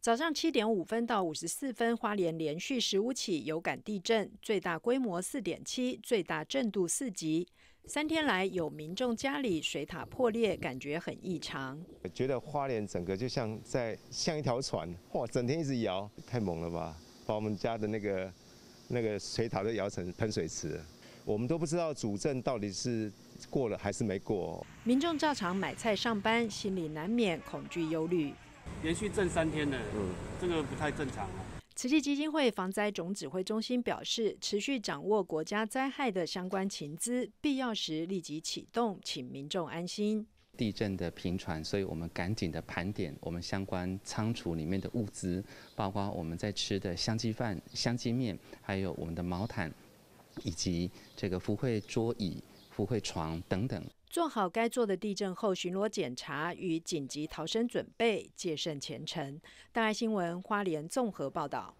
早上七点五分到五十四分，花莲连续十五起有感地震，最大规模四点七，最大震度四级。三天来，有民众家里水塔破裂，感觉很异常。我觉得花莲整个就像在像一条船，哇，整天一直摇，太猛了吧！把我们家的那个那个水塔都摇成喷水池。我们都不知道主震到底是过了还是没过。民众照常买菜上班，心里难免恐惧忧虑。连续震三天了，嗯，这个不太正常慈济基金会防灾总指挥中心表示，持续掌握国家灾害的相关情资，必要时立即启动，请民众安心。地震的频传，所以我们赶紧的盘点我们相关仓储里面的物资，包括我们在吃的香鸡饭、香鸡面，还有我们的毛毯，以及这个福慧桌椅、福慧床等等。做好该做的地震后巡逻检查与紧急逃生准备，戒慎前程。大爱新闻花莲综合报道。